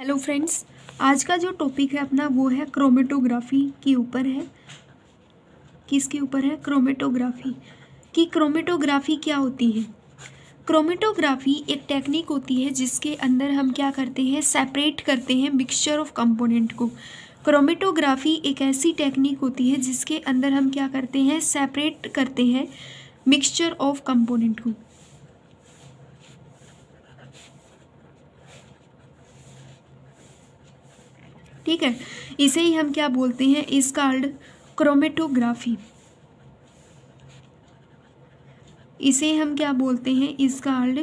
hello friends आज का जो टॉपिक है अपना वो है क्रोमेटोग्राफी के ऊपर है किसके ऊपर है क्रोमेटोग्राफी कि क्रोमेटोग्राफी क्या होती है क्रोमेटोग्राफी एक टेक्निक होती है जिसके अंदर हम क्या करते हैं सेपरेट करते हैं मिक्सचर ऑफ कंपोनेंट को क्रोमेटोग्राफी एक ऐसी टेक्निक होती है जिसके अंदर हम क्या करते हैं सेपरेट करते हैं मिक्सचर ऑफ कंपोनेंट को ठीक है इसे ही हम क्या बोलते हैं इस कार्ड क्रोमेटोग्राफी इसे हम क्या बोलते हैं इस कार्ड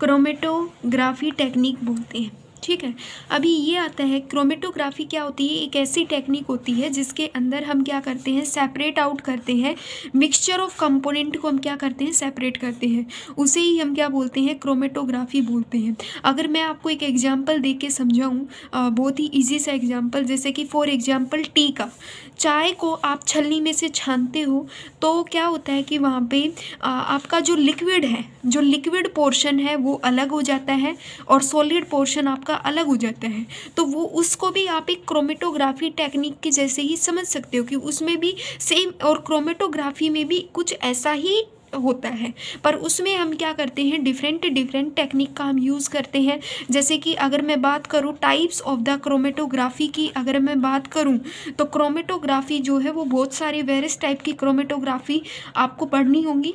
क्रोमेटोग्राफी टेक्निक बोलते हैं ठीक है अभी ये आता है क्रोमेटोग्राफी क्या होती है एक ऐसी टेक्निक होती है जिसके अंदर हम क्या करते हैं सेपरेट आउट करते हैं मिक्सचर ऑफ कंपोनेंट को हम क्या करते हैं सेपरेट करते हैं उसे ही हम क्या बोलते हैं क्रोमेटोग्राफी बोलते हैं अगर मैं आपको एक एग्जाम्पल दे के समझाऊँ बहुत ही ईजी सा एग्जाम्पल जैसे कि फॉर एग्जाम्पल टी का चाय को आप छलनी में से छानते हो तो क्या होता है कि वहाँ पे आपका जो लिक्विड है जो लिक्विड पोर्शन है वो अलग हो जाता है और सॉलिड पोर्शन आपका अलग हो जाता है तो वो उसको भी आप एक क्रोमेटोग्राफी टेक्निक के जैसे ही समझ सकते हो कि उसमें भी सेम और क्रोमेटोग्राफी में भी कुछ ऐसा ही होता है पर उसमें हम क्या करते हैं डिफरेंट डिफरेंट टेक्निक का हम यूज़ करते हैं जैसे कि अगर मैं बात करूँ टाइप्स ऑफ द क्रोमेटोग्राफी की अगर मैं बात करूँ तो क्रोमेटोग्राफी जो है वो बहुत सारे वेरियस टाइप की क्रोमेटोग्राफी आपको पढ़नी होंगी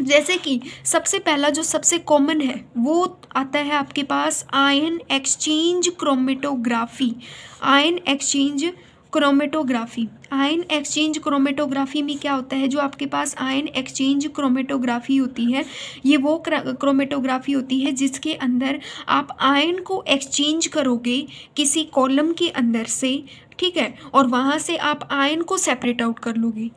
जैसे कि सबसे पहला जो सबसे कॉमन है वो आता है आपके पास ion exchange chromatography ion exchange chromatography ion exchange chromatography में क्या होता है जो आपके पास आयन एक्सचेंज क्रोमेटोग्राफी होती है ये वो क्रोमेटोग्राफी होती है जिसके अंदर आप आयन को एक्सचेंज करोगे किसी कॉलम के अंदर से ठीक है और वहाँ से आप आयन को सेपरेट आउट कर लोगे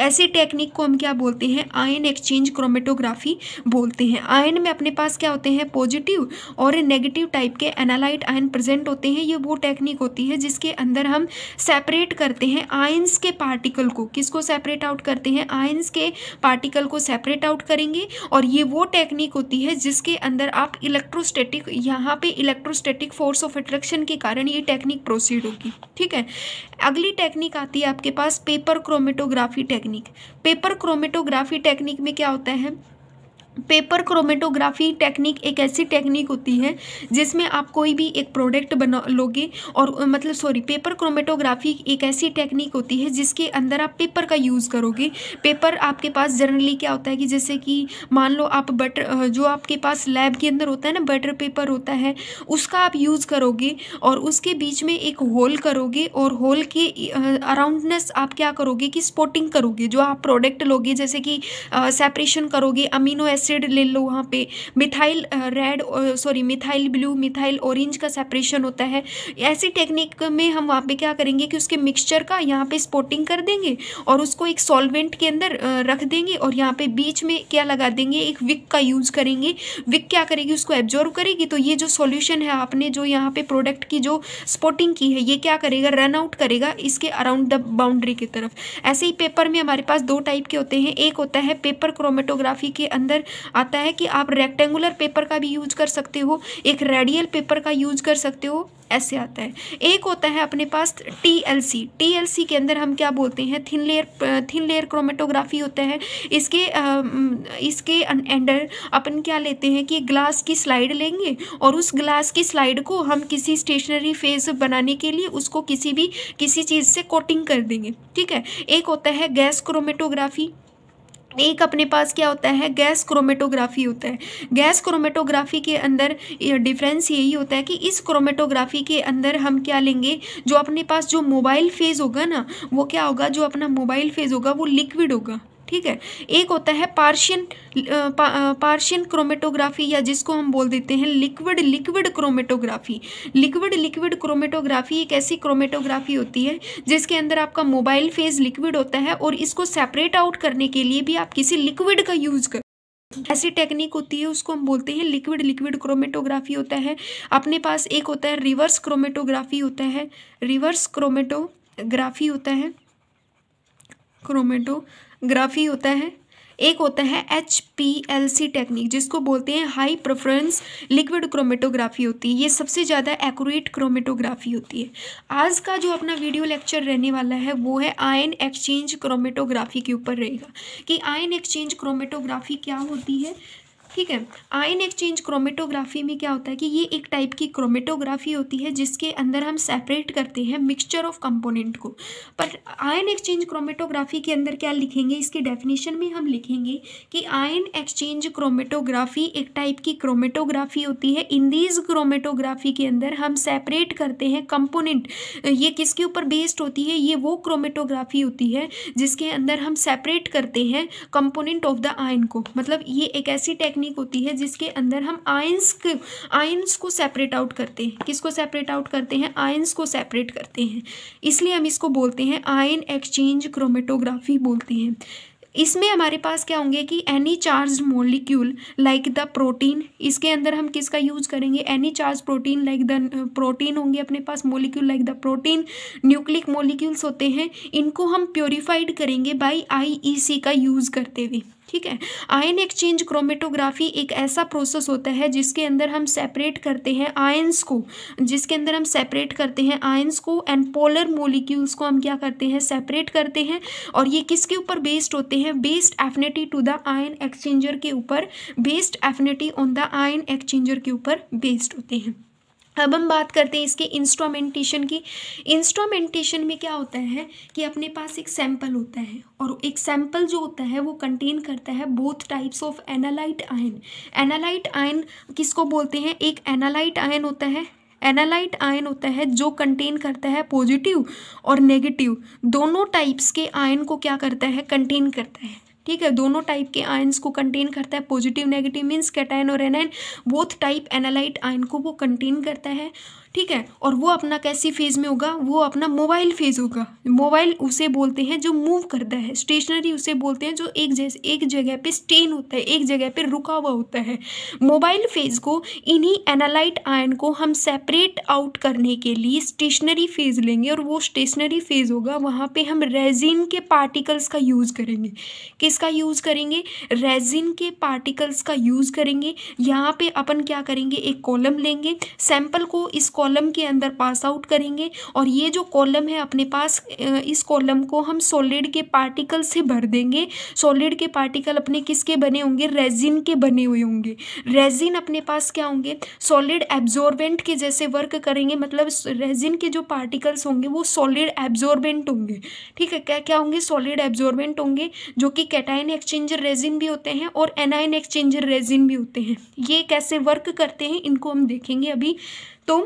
ऐसी टेक्निक को हम क्या बोलते हैं आयन एक्सचेंज क्रोमेटोग्राफी बोलते हैं आयन में अपने पास क्या होते हैं पॉजिटिव और नेगेटिव टाइप के एनालाइट आयन प्रेजेंट होते हैं ये वो टेक्निक होती है जिसके अंदर हम सेपरेट करते हैं आयन्स के पार्टिकल को किसको सेपरेट आउट करते हैं आयन्स के पार्टिकल को सेपरेट आउट करेंगे और ये वो टेक्निक होती है जिसके अंदर आप इलेक्ट्रोस्टेटिक यहाँ पर इलेक्ट्रोस्टेटिक फोर्स ऑफ अट्रैक्शन के कारण ये टेक्निक प्रोसीड होगी ठीक है अगली टेक्निक आती है आपके पास paper chromatography technique paper chromatography technique में क्या होता है पेपर क्रोमेटोग्राफी टेक्निक एक ऐसी टेक्निक होती है जिसमें आप कोई भी एक प्रोडक्ट बना लोगे और मतलब सॉरी पेपर क्रोमेटोग्राफी एक ऐसी टेक्निक होती है जिसके अंदर आप पेपर का यूज़ करोगे पेपर आपके पास जनरली क्या होता है कि जैसे कि मान लो आप बटर जो आपके पास लैब के अंदर होता है ना बटर पेपर होता है उसका आप यूज़ करोगे और उसके बीच में एक होल करोगे और होल के अराउंडनेस आप क्या करोगे कि स्पोटिंग करोगे जो आप प्रोडक्ट लोगे जैसे कि सेपरेशन करोगे अमीनो एसिड एसिड ले लो वहाँ पे methyl red sorry methyl blue methyl orange का सेपरेशन होता है ऐसी टेक्निक में हम वहाँ पे क्या करेंगे कि उसके मिक्सचर का यहाँ पे स्पोटिंग कर देंगे और उसको एक सॉल्वेंट के अंदर uh, रख देंगे और यहाँ पे बीच में क्या लगा देंगे एक विक का यूज़ करेंगे विक क्या करेगी उसको एब्जॉर्व करेगी तो ये जो सोल्यूशन है आपने जो यहाँ पर प्रोडक्ट की जो स्पोटिंग की है ये क्या करेगा रन आउट करेगा इसके अराउंड द बाउंड्री की तरफ ऐसे ही पेपर में हमारे पास दो टाइप के होते हैं एक होता है पेपर क्रोमेटोग्राफी के अंदर आता है कि आप रेक्टेंगुलर पेपर का भी यूज कर सकते हो एक रेडियल पेपर का यूज कर सकते हो ऐसे आता है एक होता है अपने पास T L C T L C के अंदर हम क्या बोलते हैं thin layer thin layer chromatography होता है इसके इसके अंडर अपन क्या लेते हैं कि ग्लास की स्लाइड लेंगे और उस ग्लास की स्लाइड को हम किसी स्टेशनरी फेज बनाने के लिए उसको किसी भी किसी चीज़ से कोटिंग कर देंगे ठीक है एक होता है गैस क्रोमेटोग्राफी एक अपने पास क्या होता है गैस क्रोमेटोग्राफी होता है गैस क्रोमेटोग्राफी के अंदर डिफरेंस यही होता है कि इस क्रोमेटोग्राफी के अंदर हम क्या लेंगे जो अपने पास जो मोबाइल फेज़ होगा ना वो क्या होगा जो अपना मोबाइल फेज़ होगा वो लिक्विड होगा ठीक है एक होता है पार्शियन पा, पार्शियन क्रोमेटोग्राफी या जिसको हम बोल देते हैं liquid liquid chromatography liquid liquid chromatography एक ऐसी क्रोमेटोग्राफी होती है जिसके अंदर आपका मोबाइल फेज लिक्विड होता है और इसको सेपरेट आउट करने के लिए भी आप किसी लिक्विड का यूज़ कर ऐसी टेक्निक होती है उसको हम बोलते हैं लिक्विड लिक्विड क्रोमेटोग्राफी होता है अपने पास एक होता है रिवर्स क्रोमेटोग्राफी होता है रिवर्स क्रोमेटोग्राफी होता है क्रोमेटो ग्राफी होता है एक होता है H P L C technique जिसको बोलते हैं हाई प्रेफरेंस लिक्विड क्रोमेटोग्राफी होती है ये सबसे ज़्यादा एक्यूरेट क्रोमेटोग्राफी होती है आज का जो अपना वीडियो लेक्चर रहने वाला है वो है आयन एक्सचेंज क्रोमेटोग्राफी के ऊपर रहेगा कि आयन एक्सचेंज क्रोमेटोग्राफी क्या होती है ठीक है आयन एक्सचेंज क्रोमेटोग्राफी में क्या होता है कि ये एक टाइप की क्रोमेटोग्राफी होती है जिसके अंदर हम सेपरेट करते हैं मिक्सचर ऑफ कंपोनेंट को पर आयन एक्सचेंज क्रोमेटोग्राफी के अंदर क्या लिखेंगे इसके डेफिनेशन में हम लिखेंगे कि आयन एक्सचेंज क्रोमेटोग्राफी एक टाइप की क्रोमेटोग्राफी होती है इन दीज क्रोमेटोग्राफी के अंदर हम सेपरेट करते हैं कंपोनेंट ये किसके ऊपर बेस्ड होती है ये वो क्रोमेटोग्राफी होती है जिसके अंदर हम सेपरेट करते हैं कंपोनेंट ऑफ द आयन को मतलब ये एक ऐसी टेक्निक टेक्निक होती है जिसके अंदर हम आयंस आयंस को सेपरेट आउट करते हैं किसको सेपरेट आउट करते हैं आयंस को सेपरेट करते हैं इसलिए हम इसको बोलते हैं आयन एक्सचेंज क्रोमेटोग्राफी बोलते हैं इसमें हमारे पास क्या होंगे कि any charge molecule like the protein इसके अंदर हम किसका यूज करेंगे any charge protein like the protein होंगे अपने पास molecule like the protein nucleic molecules होते हैं इनको हम प्योरीफाइड करेंगे बाई आई ई सी का यूज़ करते हुए ठीक है आयन एक्सचेंज क्रोमेटोग्राफी एक ऐसा प्रोसेस होता है जिसके अंदर हम सेपरेट करते हैं आयंस को जिसके अंदर हम सेपरेट करते हैं आयंस को एंड पोलर मोलिक्यूल्स को हम क्या करते हैं सेपरेट करते हैं और ये किसके ऊपर बेस्ड होते हैं based affinity to the ion exchanger के ऊपर based affinity on the ion exchanger के ऊपर बेस्ड होते हैं अब हम बात करते हैं इसके इंस्ट्रूमेंटेशन की इंस्ट्रूमेंटेशन में क्या होता है कि अपने पास एक सैंपल होता है और एक सैंपल जो होता है वो कंटेन करता है both types of analyte ion analyte ion किसको बोलते हैं एक एनालाइट आयन होता है एनालाइट आयन होता है जो कंटेन करता है पॉजिटिव और नेगेटिव दोनों टाइप्स के आयन को क्या करता है कंटेन करता है ठीक है दोनों टाइप के आयन्स को कंटेन करता है पॉजिटिव नेगेटिव मीन्स कैटाइन और anion both type analyte ion को वो कंटेन करता है ठीक है और वो अपना कैसी फेज़ में होगा वो अपना मोबाइल फेज़ होगा मोबाइल उसे बोलते हैं जो मूव करता है स्टेशनरी उसे बोलते हैं जो एक जैसे एक जगह पे स्टेन होता है एक जगह पे रुका हुआ होता है मोबाइल फेज़ को इन्हीं एनालाइट आयन को हम सेपरेट आउट करने के लिए स्टेशनरी फेज़ लेंगे और वो स्टेशनरी फेज़ होगा वहाँ पर हम रेजिन के पार्टिकल्स का यूज़ करेंगे किसका यूज़ करेंगे रेजिन के पार्टिकल्स का यूज़ करेंगे यहाँ पर अपन क्या करेंगे एक कॉलम लेंगे सैम्पल को इस कॉलम कॉलम के अंदर पास आउट करेंगे और ये जो कॉलम है अपने पास इस कॉलम को हम सॉलिड के पार्टिकल से भर देंगे सॉलिड के पार्टिकल अपने किसके बने होंगे रेजिन के बने हुए होंगे रेजिन अपने पास क्या होंगे सॉलिड एब्जॉर्बेंट के जैसे वर्क करेंगे मतलब रेजिन के जो पार्टिकल्स होंगे वो सॉलिड एब्जॉर्बेंट होंगे ठीक है क्या क्या होंगे सॉलिड एब्जॉर्बेंट होंगे जो कि कैटाइन एक्सचेंजर रेजिन भी होते हैं और एनाइन एक्सचेंजर रेजिन भी होते हैं ये कैसे वर्क करते हैं इनको हम देखेंगे अभी तो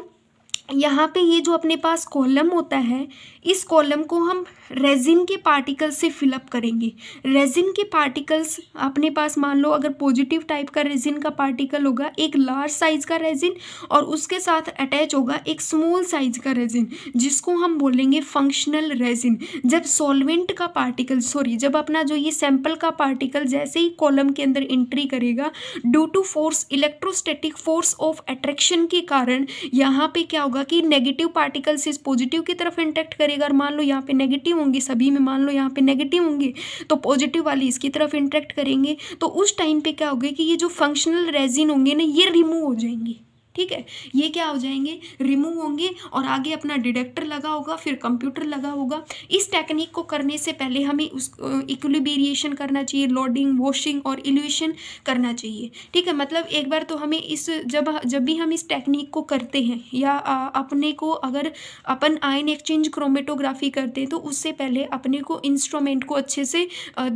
यहाँ पे ये जो अपने पास कॉलम होता है इस कॉलम को हम रेजिन के पार्टिकल से फिलअप करेंगे रेजिन के पार्टिकल्स अपने पास मान लो अगर पॉजिटिव टाइप का रेजिन का पार्टिकल होगा एक लार्ज साइज का रेजिन और उसके साथ अटैच होगा एक स्मॉल साइज का रेजिन जिसको हम बोलेंगे फंक्शनल रेजिन जब सॉल्वेंट का पार्टिकल सॉरी जब अपना जो ये सैंपल का पार्टिकल जैसे ही कॉलम के अंदर एंट्री करेगा due to force electrostatic force of attraction के कारण यहाँ पर क्या क्या होगा कि नेगेटिव पार्टिकल्स इस पॉजिटिव की तरफ इंटैक्ट करेगा और मान लो यहाँ पे नेगेटिव होंगे सभी में मान लो यहाँ पे नेगेटिव होंगे तो पॉजिटिव वाली इसकी तरफ इंटरेक्ट करेंगे तो उस टाइम पे क्या होगा कि ये जो फंक्शनल रेजिन होंगे ना ये रिमूव हो जाएंगे ठीक है ये क्या हो जाएंगे रिमूव होंगे और आगे अपना डिडक्टर लगा होगा फिर कंप्यूटर लगा होगा इस टेक्निक को करने से पहले हमें उस इक्वेरिएशन करना चाहिए लोडिंग वॉशिंग और इल्यूशन करना चाहिए ठीक है मतलब एक बार तो हमें इस जब जब भी हम इस टेक्निक को करते हैं या आ, अपने को अगर अपन आयन एक्सचेंज क्रोमेटोग्राफी करते हैं तो उससे पहले अपने को इंस्ट्रूमेंट को अच्छे से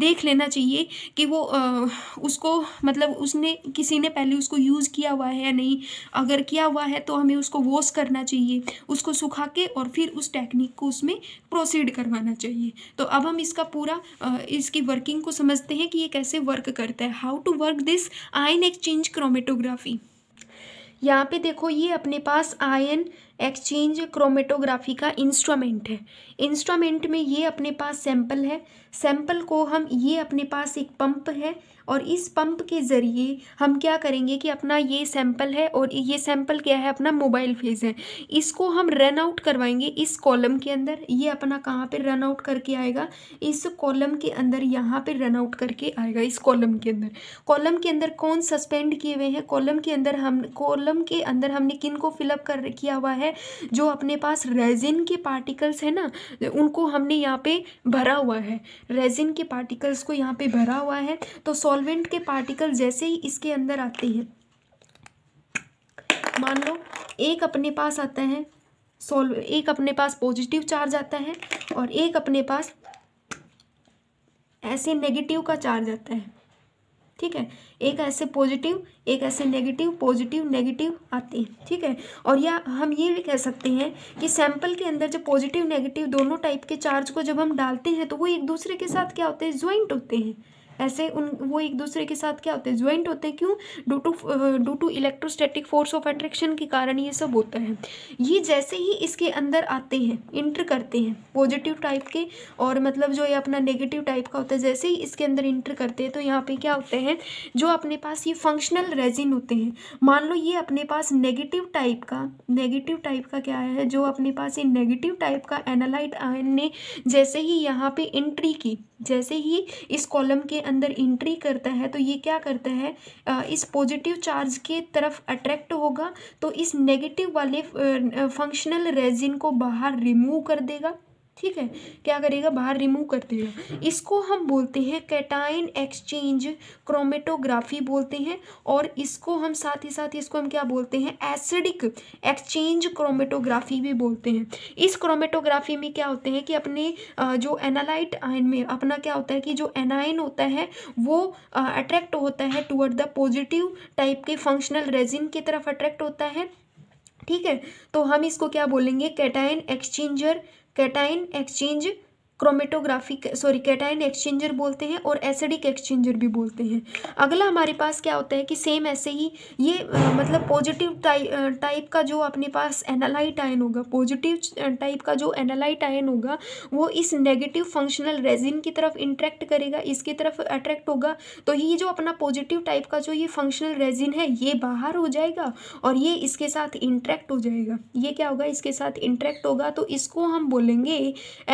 देख लेना चाहिए कि वो उसको मतलब उसने किसी ने पहले उसको यूज़ किया हुआ है या नहीं अगर अगर किया हुआ है तो हमें उसको वॉश करना चाहिए उसको सुखा के और फिर उस टेक्निक को उसमें प्रोसीड करवाना चाहिए तो अब हम इसका पूरा इसकी वर्किंग को समझते हैं कि ये कैसे वर्क करता है how to work this ion exchange chromatography यहाँ पे देखो ये अपने पास आयन एक्सचेंज क्रोमेटोग्राफी का इंस्ट्रूमेंट है इंस्ट्रूमेंट में ये अपने पास सैंपल है सैंपल को हम ये अपने पास एक पंप है और इस पंप के ज़रिए हम क्या करेंगे कि अपना ये सैंपल है और ये सैंपल क्या है अपना मोबाइल फेज है इसको हम रन आउट करवाएंगे इस कॉलम के अंदर ये अपना कहाँ पर रन आउट करके आएगा इस कॉलम के अंदर यहाँ पर रन आउट करके आएगा इस कॉलम के अंदर कॉलम के अंदर कौन सस्पेंड किए हुए हैं कॉलम के अंदर हम कॉलम के अंदर हमने किन को फिलअप कर किया हुआ है है जो अपने पास रेजिन के पार्टिकल्स है ना उनको हमने यहाँ पे भरा हुआ है रेजिन के पार्टिकल्स को यहाँ पे भरा हुआ है तो सॉल्वेंट के पार्टिकल जैसे ही इसके अंदर आते हैं मान लो एक अपने पास आता है सोल्व एक अपने पास पॉजिटिव चार्ज आता है और एक अपने पास ऐसे नेगेटिव का चार्ज आता है ठीक है एक ऐसे पॉजिटिव एक ऐसे नेगेटिव पॉजिटिव नेगेटिव आते हैं ठीक है और या हम ये भी कह सकते हैं कि सैंपल के अंदर जब पॉजिटिव नेगेटिव दोनों टाइप के चार्ज को जब हम डालते हैं तो वो एक दूसरे के साथ क्या होते हैं ज्वाइंट होते हैं ऐसे उन वो एक दूसरे के साथ क्या होते हैं ज्वाइंट होते हैं क्यों due to due to electrostatic force of attraction के कारण ये सब होता है ये जैसे ही इसके अंदर आते हैं इंटर करते हैं पॉजिटिव टाइप के और मतलब जो ये अपना नेगेटिव टाइप का होता है जैसे ही इसके अंदर इंटर करते हैं तो यहाँ पे क्या होते हैं जो अपने पास ये फंक्शनल रेजिन होते हैं मान लो ये अपने पास नेगेटिव टाइप का नेगेटिव टाइप का क्या है जो अपने पास ये नेगेटिव टाइप का एनालाइट आयन ने जैसे ही यहाँ पर इंट्री की जैसे ही इस कॉलम के अंदर एंट्री करता है तो ये क्या करता है इस पॉजिटिव चार्ज के तरफ अट्रैक्ट होगा तो इस नेगेटिव वाले फंक्शनल रेजिन को बाहर रिमूव कर देगा ठीक है क्या करेगा बाहर रिमूव कर देगा इसको हम बोलते हैं कैटाइन एक्सचेंज क्रोमेटोग्राफी बोलते हैं और इसको हम साथ ही साथ इसको हम क्या बोलते हैं एसिडिक एक्सचेंज क्रोमेटोग्राफी भी बोलते हैं इस क्रोमेटोग्राफी में क्या होते हैं कि अपने जो एनालाइट आयन में अपना क्या होता है कि जो एनाइन होता है वो अट्रैक्ट होता है टूअर्ड द पॉजिटिव टाइप के फंक्शनल रेजिन की तरफ अट्रैक्ट होता है ठीक है तो हम इसको क्या बोलेंगे cation exchanger cation exchange chromatographic sorry cation exchanger बोलते हैं और एसिडिक एक्सचेंजर भी बोलते हैं अगला हमारे पास क्या होता है कि सेम ऐसे ही ये आ, मतलब पॉजिटिव टाइप टाइप का जो अपने पास एनालाइट आयन होगा पॉजिटिव टाइप का जो एनालाइट आयन होगा वो इस नेगेटिव फंक्शनल रेजिन की तरफ इंट्रैक्ट करेगा इसकी तरफ अट्रैक्ट होगा तो ये जो अपना पॉजिटिव टाइप का जो ये फंक्शनल रेजिन है ये बाहर हो जाएगा और ये इसके साथ इंट्रैक्ट हो जाएगा ये क्या होगा इसके साथ इंट्रैक्ट होगा तो इसको हम बोलेंगे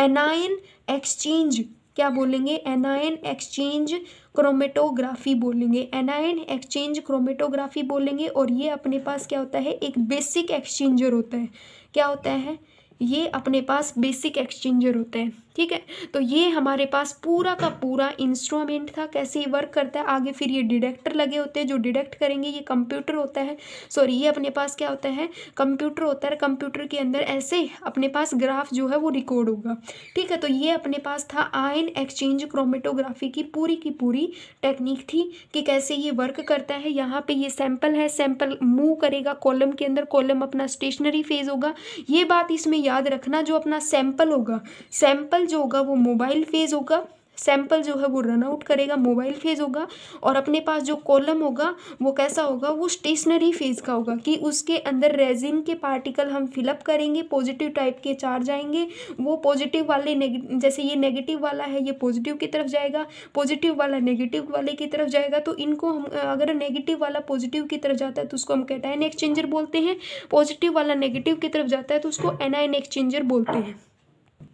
एनाइन एक्सचेंज क्या बोलेंगे एनायन एक्सचेंज क्रोमेटोग्राफी बोलेंगे एनाइन एक्सचेंज क्रोमेटोग्राफी बोलेंगे और ये अपने पास क्या होता है एक बेसिक एक्सचेंजर होता है क्या होता है ये अपने पास बेसिक एक्सचेंजर होता है ठीक है तो ये हमारे पास पूरा का पूरा इंस्ट्रूमेंट था कैसे ये वर्क करता है आगे फिर ये डिडेक्टर लगे होते हैं जो डिडेक्ट करेंगे ये कंप्यूटर होता है सॉरी ये अपने पास क्या होता है कंप्यूटर होता है कंप्यूटर के अंदर ऐसे अपने पास ग्राफ जो है वो रिकॉर्ड होगा ठीक है तो ये अपने पास था आयन एक्सचेंज क्रोमेटोग्राफी की पूरी की पूरी टेक्निक थी कि कैसे ये वर्क करता है यहाँ पर ये सैंपल है सैंपल मूव करेगा कॉलम के अंदर कॉलम अपना स्टेशनरी फेज होगा ये बात इसमें याद रखना जो अपना सैंपल होगा सैंपल सैंपल जो होगा वो मोबाइल फेज़ होगा सैंपल जो है वो रन आउट करेगा मोबाइल फेज़ होगा और अपने पास जो कॉलम होगा वो कैसा होगा वो स्टेशनरी फेज़ का होगा कि उसके अंदर रेजिन के पार्टिकल हम फिलअप करेंगे पॉजिटिव टाइप के चार्ज आएंगे वो पॉजिटिव वाले जैसे ये नेगेटिव वाला है ये पॉजिटिव की तरफ जाएगा पॉजिटिव वाला नेगेटिव वाले की तरफ जाएगा तो इनको हम अगर नेगेटिव वाला पॉजिटिव की तरफ जाता है तो उसको हम कैटाइन एक्सचेंजर बोलते हैं पॉजिटिव वाला नेगेटिव की तरफ जाता है तो उसको एनाइन एक्सचेंजर बोलते हैं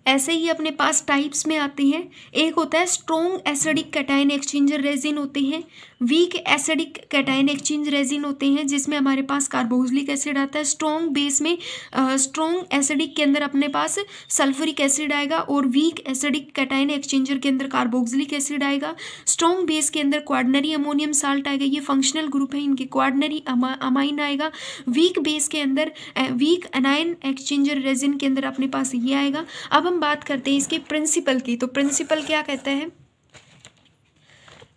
ऐसे ही अपने पास टाइप्स में आते हैं एक होता है strong acidic cation exchanger resin होते हैं weak acidic cation exchange resin होते हैं जिसमें हमारे पास कार्बोजलिक एसिड आता है स्ट्रॉन्ग बेस में स्ट्रॉन्ग एसिडिक के अंदर अपने पास सल्फरिक एसिड आएगा और वीक एसिडिक कैटाइन एक्सचेंजर के अंदर कार्बोक्सिलिक एसिड आएगा स्ट्रॉन्ग बेस के अंदर क्वाडनरी अमोनियम साल्ट आएगा ये फंक्शनल ग्रुप है इनके क्वाडनरी अमाइन आएगा वीक बेस के अंदर वीक अनाइन एक्सचेंजर रेजिन के अंदर अपने पास ये आएगा अब हम बात करते हैं इसके प्रिंसिपल की तो प्रिंसिपल क्या कहता है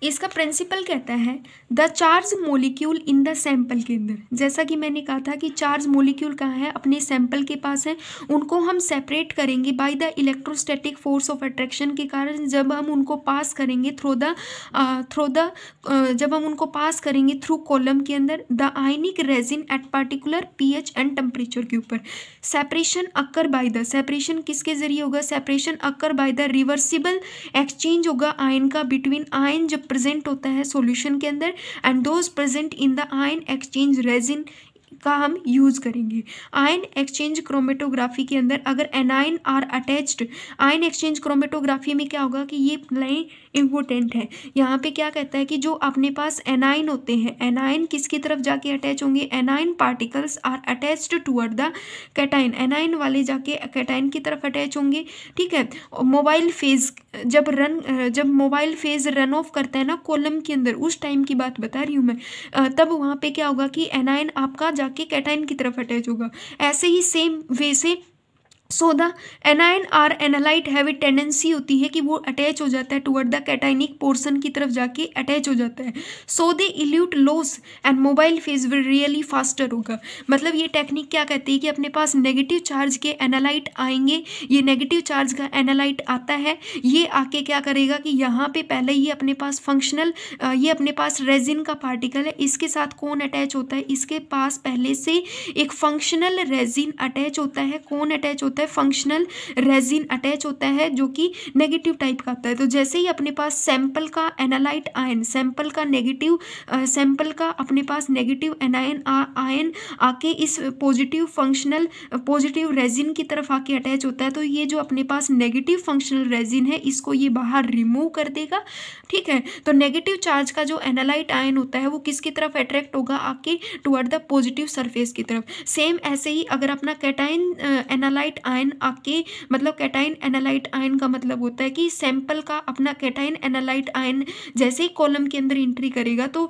इसका प्रिंसिपल कहता है the charge molecule in the sample के अंदर जैसा कि मैंने कहा था कि चार्ज मोलिक्यूल कहाँ है अपने सैंपल के पास है उनको हम सेपरेट करेंगे by the electrostatic force of attraction के कारण जब हम उनको पास करेंगे थ्रो द थ्रो द जब हम उनको पास करेंगे थ्रू कॉलम के अंदर the ionic resin at particular P and temperature के ऊपर separation occur by the separation किसके जरिए होगा separation occur by the reversible exchange होगा आयन का बिटवीन आयन जब प्रेजेंट होता है सॉल्यूशन के अंदर and those present in the ion exchange resin का हम यूज़ करेंगे आयन एक्सचेंज क्रोमेटोग्राफी के अंदर अगर anion are attached ion exchange chromatography में क्या होगा कि ये लाइन इम्पोर्टेंट है यहाँ पे क्या कहता है कि जो अपने पास एनाइन होते हैं एनाइन किसकी तरफ जाके अटैच होंगे anion particles are attached toward the cation anion वाले जाके कैटाइन की तरफ अटैच होंगे ठीक है मोबाइल फेज जब रन जब मोबाइल फेज रन ऑफ करता है ना कोलम के अंदर उस टाइम की बात बता रही हूँ मैं तब वहाँ पे क्या होगा कि एनाइन आपका जा जाके कैटाइन की तरफ अटैच होगा ऐसे ही सेम वे से so the anion are analyte have a tendency होती है कि वो अटैच हो जाता है टुवर्ड द कैटाइनिक पोर्सन की तरफ जाके अटैच हो जाता है so they elute loss and mobile phase really faster होगा मतलब ये टेक्निक क्या कहती है कि अपने पास नेगेटिव चार्ज के एनालाइट आएंगे ये नेगेटिव चार्ज का एनालाइट आता है ये आके क्या करेगा कि यहाँ पे पहले ये अपने पास फंक्शनल ये अपने पास रेजिन का पार्टिकल है इसके साथ कौन अटैच होता है इसके पास पहले से एक फंक्शनल रेजिन अटैच होता है कौन अटैच होता है होता है फंक्शनल रेजिन अटैच होता है जो कि नेगेटिव टाइप का होता है तो जैसे ही अपने पास सैंपल का एनालाइट आयन सैंपल का नेगेटिव सैंपल का अपने पास नेगेटिव एनायन आयन आके इस पॉजिटिव फंक्शनल पॉजिटिव रेजिन की तरफ आके अटैच होता है तो ये जो अपने पास नेगेटिव फंक्शनल रेजिन है इसको ये बाहर रिमूव कर देगा ठीक है तो नेगेटिव चार्ज का जो एनालाइट आयन होता है वो किसकी तरफ अट्रैक्ट होगा आके टुवर्ड द पॉजिटिव सरफेस की तरफ सेम ऐसे ही अगर अपना कैटाइन एनालाइट आयन आके मतलब कैटाइन एनालाइट आयन का मतलब होता है कि सैंपल का अपना कैटाइन एनालाइट आयन जैसे ही कॉलम के अंदर एंट्री करेगा तो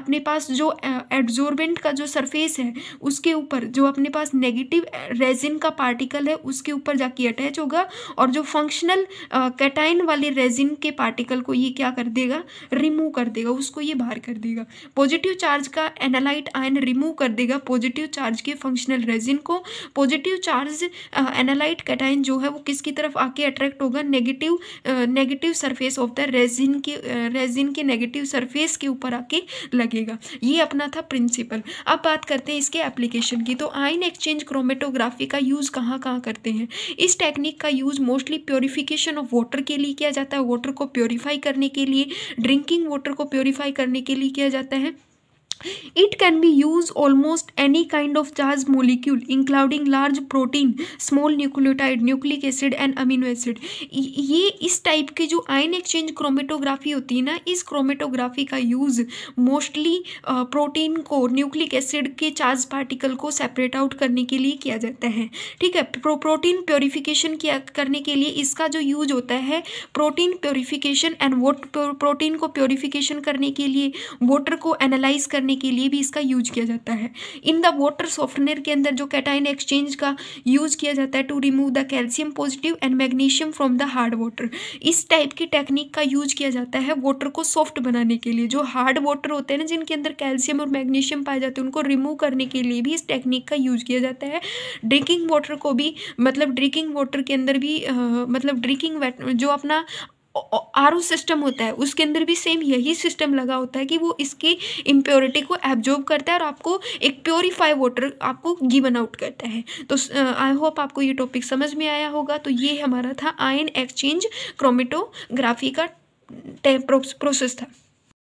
अपने पास जो एब्जॉर्बेंट का जो सरफेस है उसके ऊपर जो अपने पास नेगेटिव रेजिन का पार्टिकल है उसके ऊपर जाके अटैच होगा और जो फंक्शनल कैटाइन वाले रेजिन के पार्टिकल को ये क्या कर देगा रिमूव कर देगा उसको ये बाहर कर देगा पॉजिटिव चार्ज का एनालाइट आयन रिमूव कर देगा पॉजिटिव चार्ज के फंक्शनल रेजिन को पॉजिटिव चार्ज एनालाइट कैटाइन जो है वो किसकी तरफ आके अट्रैक्ट होगा negative negative surface of the resin के रेजिन के नेगेटिव सरफेस के ऊपर आके लगेगा ये अपना था प्रिंसिपल अब बात करते हैं इसके एप्लीकेशन की तो आइन एक्सचेंज क्रोमेटोग्राफी का यूज़ कहाँ कहाँ करते हैं इस टेक्निक का use mostly purification of water के लिए किया जाता है वाटर को प्योरीफाई करने के लिए ड्रिंकिंग वाटर को प्योरीफाई करने के लिए किया जाता है it can be use almost any kind of charge molecule including large protein small nucleotide nucleic acid and amino acid ये इस टाइप की जो आयन एक्सचेंज क्रोमेटोग्राफी होती है ना इस क्रोमेटोग्राफी का यूज़ मोस्टली प्रोटीन को न्यूक्लिक एसिड के चार्ज पार्टिकल को सेपरेट आउट करने के लिए किया जाता है ठीक है प्रो, प्रोटीन प्योरीफिकेशन किया करने के लिए इसका जो यूज होता है protein purification and what protein को प्योरीफिकेशन करने के लिए वोटर को एनालाइज करने करने के लिए भी इसका यूज किया जाता है इन द वाटर सॉफ्टनर के अंदर जो कैटाइन एक्सचेंज का यूज किया जाता है to remove the calcium positive and magnesium from the hard water इस टाइप की टेक्निक का यूज किया जाता है वाटर को सॉफ्ट बनाने के लिए जो हार्ड वाटर होते हैं ना जिनके अंदर कैल्शियम और मैग्नीशियम पाए जाते हैं उनको रिमूव करने के लिए भी इस टेक्निक का यूज किया जाता है ड्रिंकिंग वाटर को भी मतलब ड्रिंकिंग वाटर के अंदर भी आ, मतलब ड्रिंकिंग जो अपना आर सिस्टम होता है उसके अंदर भी सेम यही सिस्टम लगा होता है कि वो इसकी इम्प्योरिटी को एब्जॉर्ब करता है और आपको एक प्योरीफाई वाटर आपको गिवन आउट करता है तो आई uh, होप आपको ये टॉपिक समझ में आया होगा तो ये हमारा था आयन एक्सचेंज क्रोमेटोग्राफी का प्रोसेस था